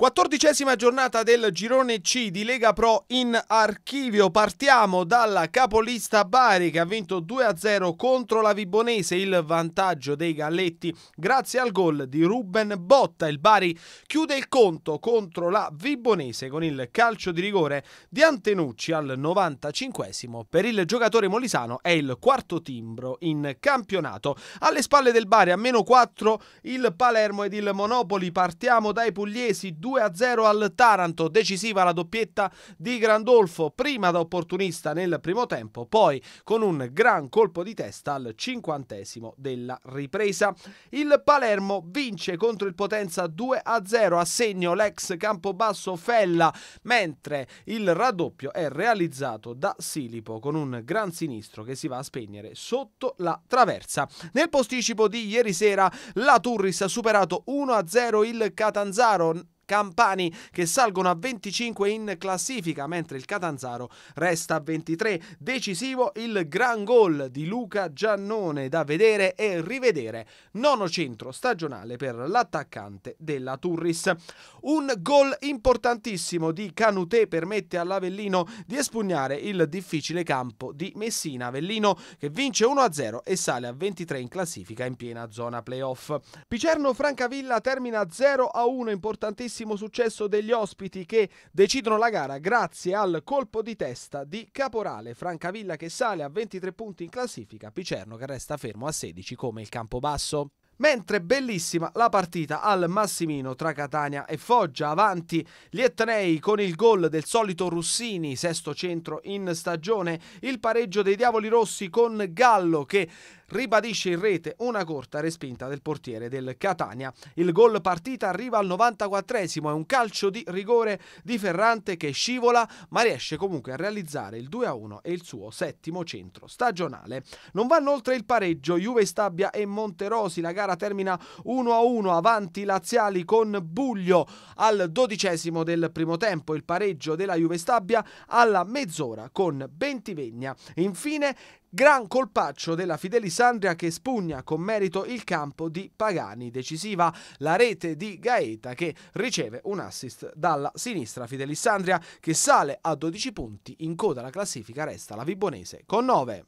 Quattordicesima giornata del girone C di Lega Pro in archivio. Partiamo dalla capolista Bari che ha vinto 2-0 contro la Vibonese, il vantaggio dei Galletti grazie al gol di Ruben Botta. Il Bari chiude il conto contro la Vibonese con il calcio di rigore di Antenucci al 95 Per il giocatore molisano è il quarto timbro in campionato. Alle spalle del Bari a meno 4 il Palermo ed il Monopoli. Partiamo dai pugliesi 2-0 al Taranto, decisiva la doppietta di Grandolfo, prima da opportunista nel primo tempo, poi con un gran colpo di testa al cinquantesimo della ripresa. Il Palermo vince contro il Potenza 2-0 a segno l'ex Campobasso Fella, mentre il raddoppio è realizzato da Silipo con un gran sinistro che si va a spegnere sotto la traversa. Nel posticipo di ieri sera la Turris ha superato 1-0 il Catanzaro campani che salgono a 25 in classifica, mentre il Catanzaro resta a 23. Decisivo il gran gol di Luca Giannone da vedere e rivedere. Nono centro stagionale per l'attaccante della Turris. Un gol importantissimo di Canutè permette all'Avellino di espugnare il difficile campo di Messina Avellino che vince 1-0 e sale a 23 in classifica in piena zona playoff. Picerno Francavilla termina 0-1 importantissimo grandissimo successo degli ospiti che decidono la gara grazie al colpo di testa di Caporale. Francavilla che sale a 23 punti in classifica, Picerno che resta fermo a 16 come il Campobasso. Mentre bellissima la partita al Massimino tra Catania e Foggia, avanti gli Etnei con il gol del solito Russini, sesto centro in stagione, il pareggio dei Diavoli Rossi con Gallo che ribadisce in rete una corta respinta del portiere del Catania. Il gol partita arriva al 94esimo, è un calcio di rigore di Ferrante che scivola ma riesce comunque a realizzare il 2-1 e il suo settimo centro stagionale. Non vanno oltre il pareggio, Juve Stabia e Monterosi, la gara termina 1-1 avanti laziali con Buglio al dodicesimo del primo tempo, il pareggio della Juve Stabia alla mezz'ora con Bentivegna. Infine Gran colpaccio della Fidelisandria che spugna con merito il campo di Pagani, decisiva la rete di Gaeta che riceve un assist dalla sinistra Fidelisandria che sale a 12 punti, in coda alla classifica resta la Vibonese con 9.